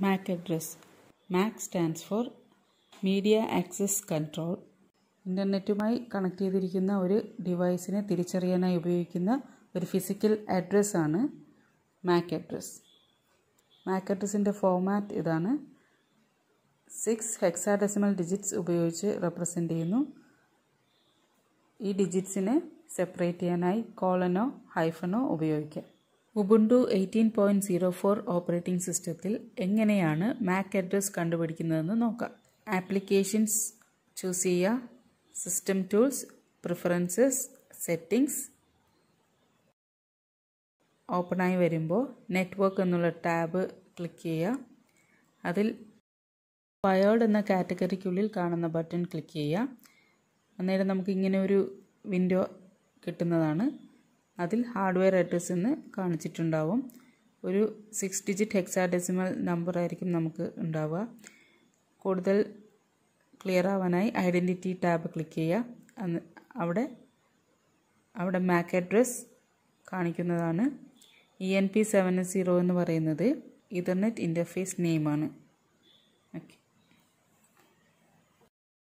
MAC address. MAC stands for media access control ഇൻ്റർനെറ്റുമായി connect ചെയ്തിരിക്കുന്ന ഒരു ഡിവൈസിനെ തിരിച്ചറിയാനായി ഉപയോഗിക്കുന്ന ഒരു ഫിസിക്കൽ അഡ്രസ്സാണ് മാക് അഡ്രസ് മാക് അഡ്രസ്സിൻ്റെ ഫോമാറ്റ് ഇതാണ് സിക്സ് ഹെക്സാഡെസിമൽ ഡിജിറ്റ്സ് ഉപയോഗിച്ച് റെപ്രസെൻ്റ് ചെയ്യുന്നു ഈ ഡിജിറ്റ്സിനെ സെപ്പറേറ്റ് ചെയ്യാനായി കോളനോ ഹൈഫനോ ഉപയോഗിക്കാം Ubuntu eighteen point zero four operating സിസ്റ്റത്തിൽ എങ്ങനെയാണ് മാക് അഡ്രസ് കണ്ടുപിടിക്കുന്നതെന്ന് നോക്കാം ആപ്ലിക്കേഷൻസ് ചൂസ് ചെയ്യുക സിസ്റ്റം ടൂൾസ് പ്രിഫറൻസസ് സെറ്റിംഗ്സ് ഓപ്പണായി വരുമ്പോൾ നെറ്റ്വർക്ക് എന്നുള്ള ടാബ് ക്ലിക്ക് ചെയ്യുക അതിൽ വയേർഡ് എന്ന കാറ്റഗറിക്കുള്ളിൽ കാണുന്ന ബട്ടൺ ക്ലിക്ക് ചെയ്യുക അന്നേരം നമുക്ക് ഇങ്ങനെ ഒരു വിൻഡോ കിട്ടുന്നതാണ് അതിൽ ഹാർഡ്വെയർ അഡ്രസ്സ് എന്ന് കാണിച്ചിട്ടുണ്ടാവും ഒരു six digit hexadecimal number ആയിരിക്കും നമുക്ക് ഉണ്ടാവുക കൂടുതൽ ക്ലിയർ ആവാനായി ഐഡൻറ്റിറ്റി ടാബ് ക്ലിക്ക് ചെയ്യുക അന്ന് അവിടെ അവിടെ മാക് അഡ്രസ് കാണിക്കുന്നതാണ് E N P seven zero എന്ന് പറയുന്നത് ഇൻ്റർനെറ്റ് ഇൻ്റർഫേസ് നെയിമാണ് ഓക്കെ